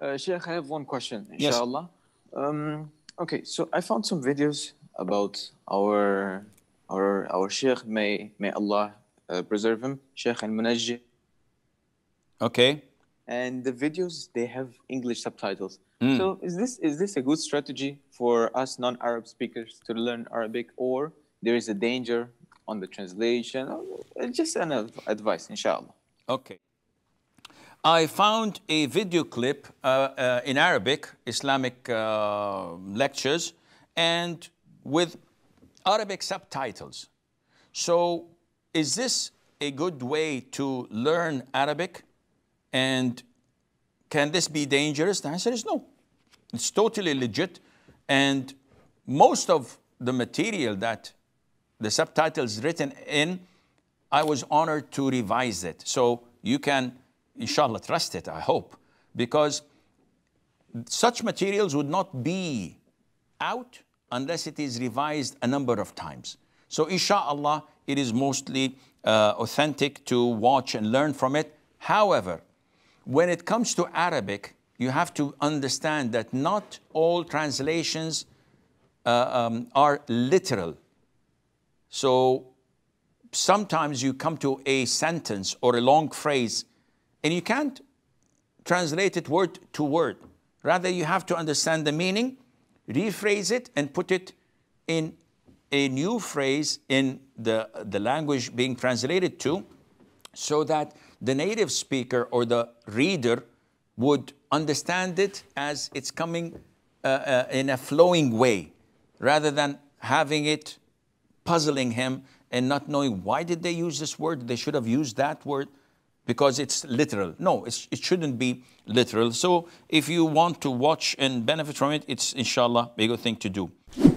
Uh, Sheikh, I have one question, inshallah. Yes. Um, okay, so I found some videos about our our our Sheikh. May may Allah uh, preserve him, Sheikh Al Munajji. Okay. And the videos they have English subtitles. Mm. So is this is this a good strategy for us non-Arab speakers to learn Arabic, or there is a danger on the translation? Uh, just an advice, inshallah. Okay. I found a video clip uh, uh, in Arabic, Islamic uh, lectures, and with Arabic subtitles. So, is this a good way to learn Arabic? And can this be dangerous? The answer is no. It's totally legit. And most of the material that the subtitles written in, I was honored to revise it. So, you can inshallah, trust it, I hope, because such materials would not be out unless it is revised a number of times. So inshallah, it is mostly uh, authentic to watch and learn from it. However, when it comes to Arabic, you have to understand that not all translations uh, um, are literal. So sometimes you come to a sentence or a long phrase and you can't translate it word to word. Rather, you have to understand the meaning, rephrase it, and put it in a new phrase in the, the language being translated to so that the native speaker or the reader would understand it as it's coming uh, uh, in a flowing way rather than having it puzzling him and not knowing why did they use this word they should have used that word because it's literal. No, it's, it shouldn't be literal. So if you want to watch and benefit from it, it's inshallah a good thing to do.